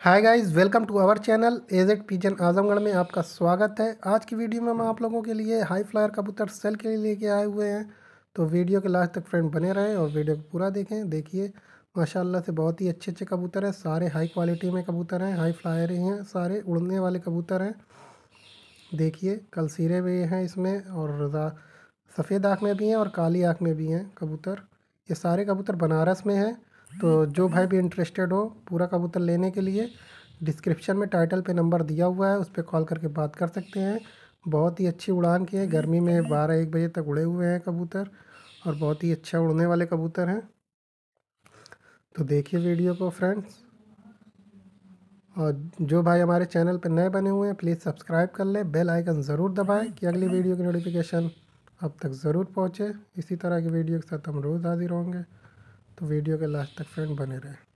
hi guys welcome to our channel एज एट पीजन आजमगढ़ में आपका स्वागत है आज की वीडियो में हम आप लोगों के लिए हाई फ्लायर कबूतर सेल के लिए लेके आए हुए हैं तो वीडियो के लास्ट तक फ्रेंड बने रहें और वीडियो को पूरा देखें देखिए माशाल्लाह से बहुत ही अच्छे अच्छे कबूतर हैं सारे हाई क्वालिटी में कबूतर हैं हाई फ्लायर ही हैं सारे उड़ने वाले कबूतर हैं देखिए कल सीरे भी हैं इसमें और सफ़ेद आँख में भी हैं और काली आँख में भी हैं कबूतर ये सारे कबूतर बनारस में हैं तो जो भाई भी इंटरेस्टेड हो पूरा कबूतर लेने के लिए डिस्क्रिप्शन में टाइटल पे नंबर दिया हुआ है उस पर कॉल करके बात कर सकते हैं बहुत ही अच्छी उड़ान की है गर्मी में बारह एक बजे तक उड़े हुए हैं कबूतर और बहुत ही अच्छा उड़ने वाले कबूतर हैं तो देखिए वीडियो को फ्रेंड्स और जो भाई हमारे चैनल पर नए बने हुए हैं प्लीज़ सब्सक्राइब कर लें बेल आइकन ज़रूर दबाएं कि अगली वीडियो की नोटिफिकेशन अब तक ज़रूर पहुँचे इसी तरह की वीडियो के साथ हम रोज़ हाजिर होंगे तो वीडियो के लास्ट तक फ्रेंड बने रहें